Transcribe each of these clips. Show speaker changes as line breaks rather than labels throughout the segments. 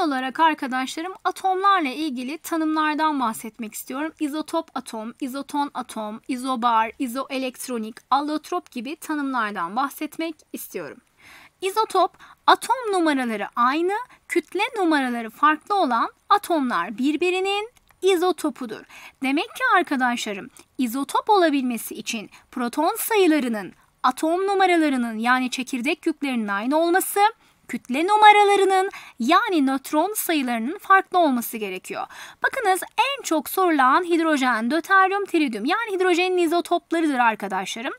Son olarak arkadaşlarım atomlarla ilgili tanımlardan bahsetmek istiyorum. İzotop atom, izoton atom, izobar, izoelektronik, allotrop gibi tanımlardan bahsetmek istiyorum. İzotop, atom numaraları aynı, kütle numaraları farklı olan atomlar birbirinin izotopudur. Demek ki arkadaşlarım, izotop olabilmesi için proton sayılarının, atom numaralarının yani çekirdek yüklerinin aynı olması, kütle numaralarının yani nötron sayılarının farklı olması gerekiyor. Bakınız en çok sorulan hidrojen, döteryum, tridyum yani hidrojenin izotoplarıdır arkadaşlarım.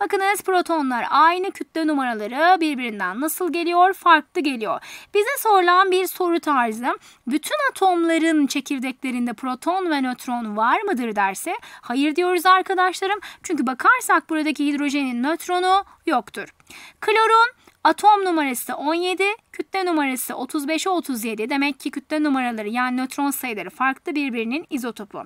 Bakınız protonlar aynı kütle numaraları birbirinden nasıl geliyor? Farklı geliyor. Bize sorulan bir soru tarzı bütün atomların çekirdeklerinde proton ve nötron var mıdır derse hayır diyoruz arkadaşlarım. Çünkü bakarsak buradaki hidrojenin nötronu yoktur. Klorun Atom numarası 17, kütle numarası 35'e 37. Demek ki kütle numaraları yani nötron sayıları farklı birbirinin izotopu.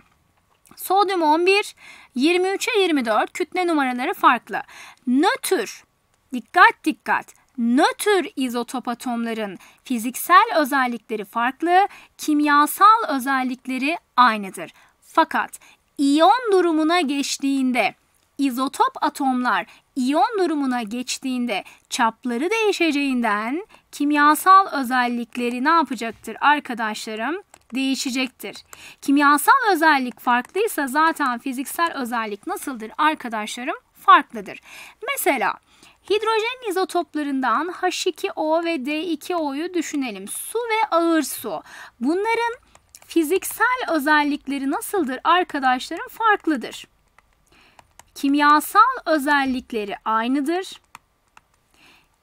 Sodyum 11, 23'e 24 kütle numaraları farklı. Nötr, dikkat dikkat, nötr izotop atomların fiziksel özellikleri farklı, kimyasal özellikleri aynıdır. Fakat iyon durumuna geçtiğinde izotop atomlar iyon durumuna geçtiğinde çapları değişeceğinden kimyasal özellikleri ne yapacaktır arkadaşlarım? değişecektir. Kimyasal özellik farklıysa zaten fiziksel özellik nasıldır arkadaşlarım? Farklıdır. Mesela Hidrojen izotoplarından H2O ve D2O'yu düşünelim. Su ve ağır su. Bunların fiziksel özellikleri nasıldır arkadaşlarım? Farklıdır. Kimyasal özellikleri aynıdır.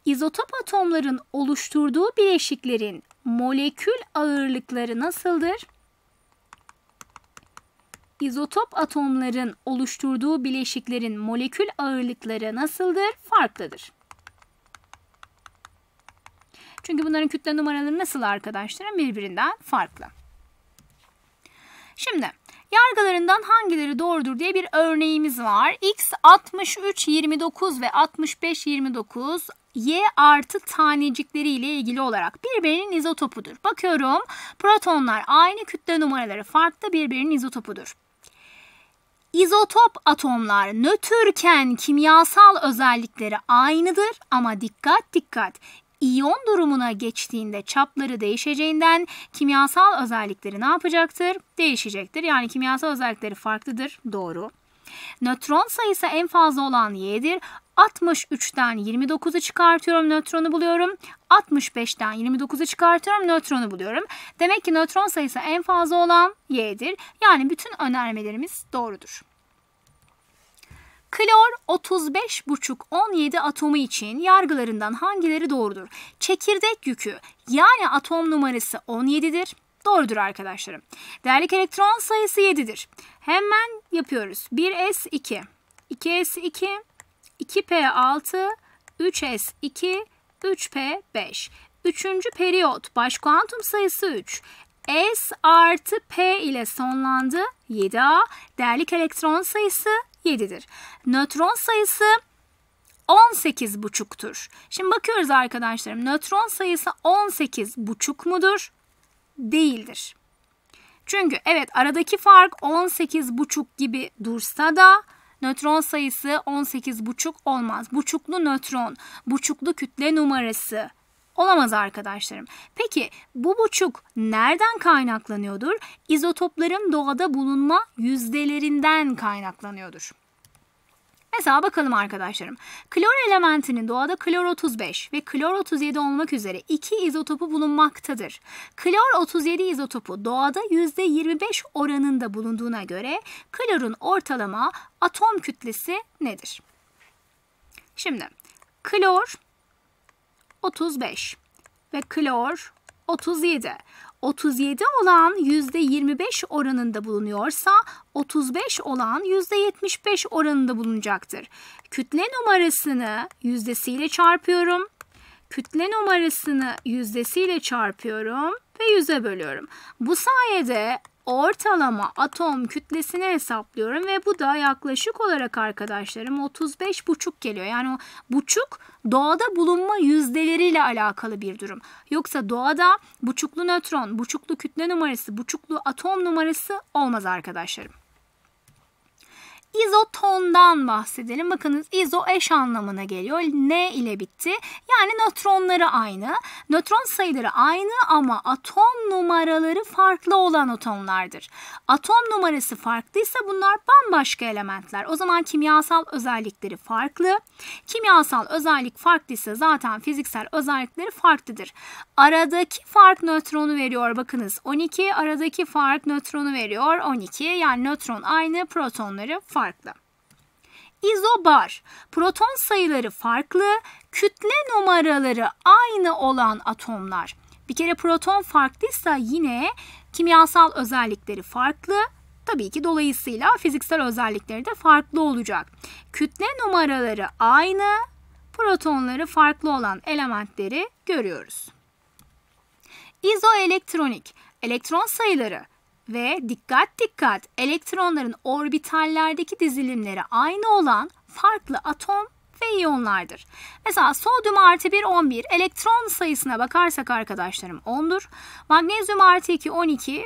İzotop atomların oluşturduğu bileşiklerin molekül ağırlıkları nasıldır? İzotop atomların oluşturduğu bileşiklerin molekül ağırlıkları nasıldır? Farklıdır. Çünkü bunların kütle numaraları nasıl arkadaşlarım birbirinden farklı. Şimdi Yargılarından hangileri doğrudur diye bir örneğimiz var. X 63 29 ve 65 29 Y artı tanecikleri ile ilgili olarak birbirinin izotopudur. Bakıyorum protonlar aynı kütle numaraları farklı birbirinin izotopudur. İzotop atomlar nötrken kimyasal özellikleri aynıdır ama dikkat dikkat iyon durumuna geçtiğinde çapları değişeceğinden kimyasal özellikleri ne yapacaktır? Değişecektir. Yani kimyasal özellikleri farklıdır. Doğru. Nötron sayısı en fazla olan y'dir. 63'ten 29'u çıkartıyorum nötronu buluyorum. 65'ten 29'u çıkartıyorum nötronu buluyorum. Demek ki nötron sayısı en fazla olan y'dir. Yani bütün önermelerimiz doğrudur. Klor 35,5-17 atomu için yargılarından hangileri doğrudur? Çekirdek yükü yani atom numarası 17'dir. Doğrudur arkadaşlarım. Değerlik elektron sayısı 7'dir. Hemen yapıyoruz. 1s2, 2s2, 2p6, 3s2, 3p5. Üçüncü periyot baş kuantum sayısı 3. S artı P ile sonlandı. 7A. Değerlik elektron sayısı 7'dir. Nötron sayısı buçuktur. Şimdi bakıyoruz arkadaşlarım. Nötron sayısı buçuk mudur? Değildir. Çünkü evet aradaki fark buçuk gibi dursa da nötron sayısı buçuk olmaz. Buçuklu nötron, buçuklu kütle numarası Olamaz arkadaşlarım. Peki bu buçuk nereden kaynaklanıyordur? İzotopların doğada bulunma yüzdelerinden kaynaklanıyordur. Mesela bakalım arkadaşlarım. Klor elementinin doğada klor 35 ve klor 37 olmak üzere iki izotopu bulunmaktadır. Klor 37 izotopu doğada %25 oranında bulunduğuna göre klorun ortalama atom kütlesi nedir? Şimdi klor 35 ve klor 37. 37 olan %25 oranında bulunuyorsa 35 olan %75 oranında bulunacaktır. Kütle numarasını yüzdesiyle çarpıyorum. Kütle numarasını yüzdesiyle çarpıyorum ve yüze bölüyorum. Bu sayede ortalama atom kütlesini hesaplıyorum ve bu da yaklaşık olarak arkadaşlarım 35 buçuk geliyor. Yani o buçuk doğada bulunma yüzdeleriyle alakalı bir durum. Yoksa doğada buçuklu nötron, buçuklu kütle numarası, buçuklu atom numarası olmaz arkadaşlarım izotondan bahsedelim. Bakınız izo eş anlamına geliyor. N ile bitti. Yani nötronları aynı. Nötron sayıları aynı ama atom numaraları farklı olan atomlardır. Atom numarası farklıysa bunlar bambaşka elementler. O zaman kimyasal özellikleri farklı. Kimyasal özellik farklıysa zaten fiziksel özellikleri farklıdır. Aradaki fark nötronu veriyor. Bakınız 12 aradaki fark nötronu veriyor 12. Yani nötron aynı protonları farklı farklı. İzobar, proton sayıları farklı, kütle numaraları aynı olan atomlar. Bir kere proton farklıysa yine kimyasal özellikleri farklı, Tabii ki dolayısıyla fiziksel özellikleri de farklı olacak. Kütle numaraları aynı, protonları farklı olan elementleri görüyoruz. İzoelektronik, elektron sayıları ve dikkat dikkat elektronların orbitallerdeki dizilimleri aynı olan farklı atom ve iyonlardır. Mesela sodyum artı 1 11 elektron sayısına bakarsak arkadaşlarım 10'dur. Magnezyum artı 2 12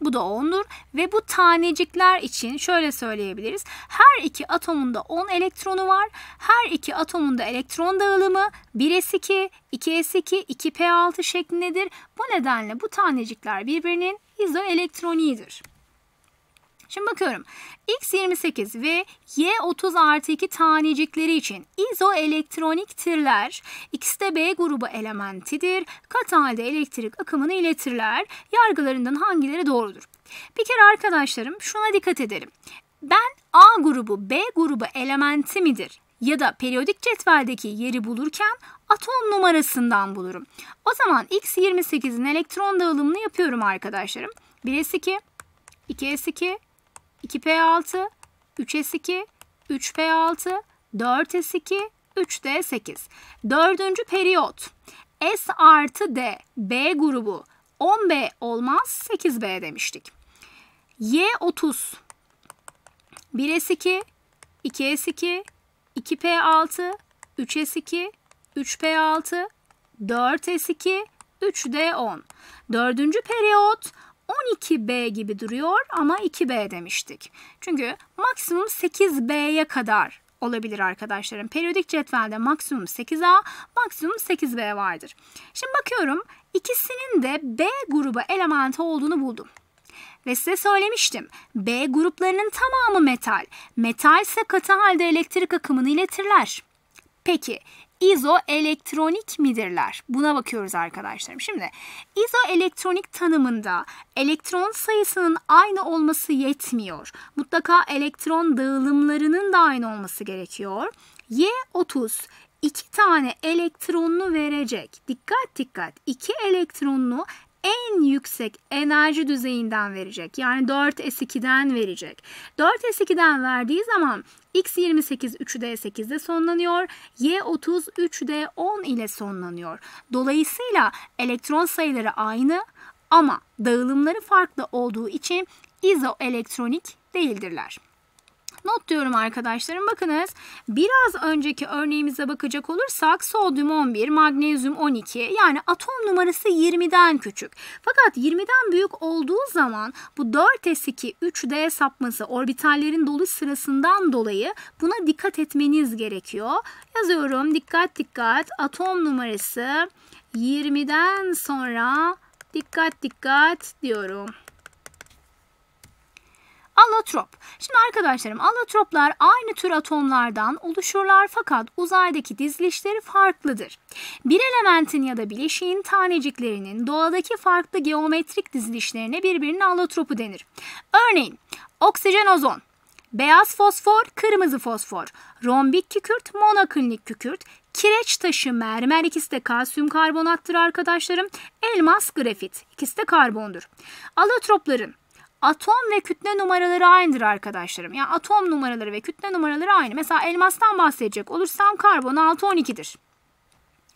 bu da 10'dur ve bu tanecikler için şöyle söyleyebiliriz. Her iki atomunda 10 elektronu var. Her iki atomunda elektron dağılımı 1s2, 2s2, 2p6 şeklindedir. Bu nedenle bu tanecikler birbirinin izoelektroniğidir. Şimdi bakıyorum. X28 ve Y30 artı 2 tanecikleri için izoelektroniktirler. X de B grubu elementidir. Kat halde elektrik akımını iletirler. Yargılarından hangileri doğrudur? Bir kere arkadaşlarım şuna dikkat edelim. Ben A grubu B grubu elementi midir? ya da periyodik cetveldeki yeri bulurken atom numarasından bulurum. O zaman X28'in elektron dağılımını yapıyorum arkadaşlarım. 1s2, 2s2, 2p6, 3s2, 3p6, 4s2, 3d8. Dördüncü periyot. S artı D, B grubu. 10B olmaz 8B demiştik. Y 30. 1S2, 2S2, 2P6, 3S2, 3P6, 4S2, 3D10. Dördüncü periyot 12B gibi duruyor ama 2B demiştik. Çünkü maksimum 8B'ye kadar olabilir arkadaşlarım. Periyodik cetvelde maksimum 8A, maksimum 8B vardır. Şimdi bakıyorum ikisinin de B grubu elementi olduğunu buldum. Ve size söylemiştim. B gruplarının tamamı metal. Metal ise katı halde elektrik akımını iletirler. Peki izoelektronik midirler? Buna bakıyoruz arkadaşlarım. Şimdi izoelektronik tanımında elektron sayısının aynı olması yetmiyor. Mutlaka elektron dağılımlarının da aynı olması gerekiyor. Y30 iki tane elektronunu verecek. Dikkat dikkat. iki elektronunu en yüksek enerji düzeyinden verecek. Yani 4S2'den verecek. 4S2'den verdiği zaman X28 3D8'de sonlanıyor. Y30 3D10 ile sonlanıyor. Dolayısıyla elektron sayıları aynı ama dağılımları farklı olduğu için izoelektronik değildirler. Not diyorum arkadaşlarım. Bakınız biraz önceki örneğimize bakacak olursak sodyum 11, magnezyum 12 yani atom numarası 20'den küçük. Fakat 20'den büyük olduğu zaman bu 4s2 3d sapması orbitallerin dolu sırasından dolayı buna dikkat etmeniz gerekiyor. Yazıyorum dikkat dikkat atom numarası 20'den sonra dikkat dikkat diyorum. Allotrop. Şimdi arkadaşlarım allotroplar aynı tür atomlardan oluşurlar fakat uzaydaki dizilişleri farklıdır. Bir elementin ya da bileşiğin taneciklerinin doğadaki farklı geometrik dizilişlerine birbirinin allotropu denir. Örneğin oksijen ozon, beyaz fosfor, kırmızı fosfor, rombik kükürt, monoklinik kükürt, kireç taşı, mermer ikisi de kalsiyum karbonattır arkadaşlarım. Elmas, grafit ikisi de karbondur. Allotropların Atom ve kütle numaraları aynıdır arkadaşlarım. Yani atom numaraları ve kütle numaraları aynı. Mesela elmastan bahsedecek olursam karbon 12'dir.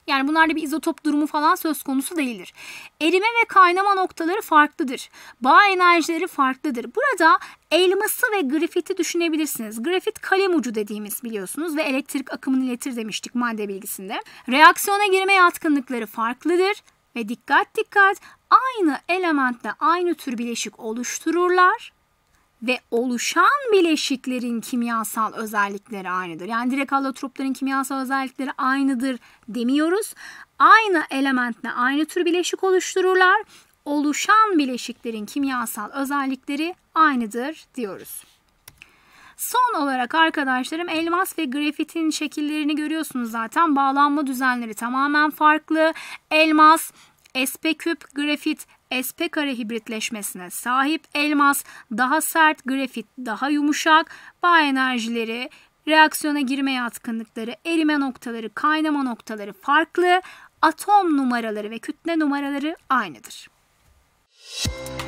Yani bunlarda bir izotop durumu falan söz konusu değildir. Erime ve kaynama noktaları farklıdır. Bağ enerjileri farklıdır. Burada elması ve grafiti düşünebilirsiniz. Grafit kalem ucu dediğimiz biliyorsunuz ve elektrik akımını iletir demiştik madde bilgisinde. Reaksiyona girme yatkınlıkları farklıdır. Ve dikkat dikkat aynı elementle aynı tür bileşik oluştururlar ve oluşan bileşiklerin kimyasal özellikleri aynıdır. Yani direkt allotropların kimyasal özellikleri aynıdır demiyoruz. Aynı elementle aynı tür bileşik oluştururlar. Oluşan bileşiklerin kimyasal özellikleri aynıdır diyoruz. Son olarak arkadaşlarım elmas ve grafitin şekillerini görüyorsunuz zaten. Bağlanma düzenleri tamamen farklı. Elmas sp küp grafit sp kare hibritleşmesine sahip elmas daha sert grafit daha yumuşak bağ enerjileri reaksiyona girme yatkınlıkları erime noktaları kaynama noktaları farklı atom numaraları ve kütle numaraları aynıdır. Müzik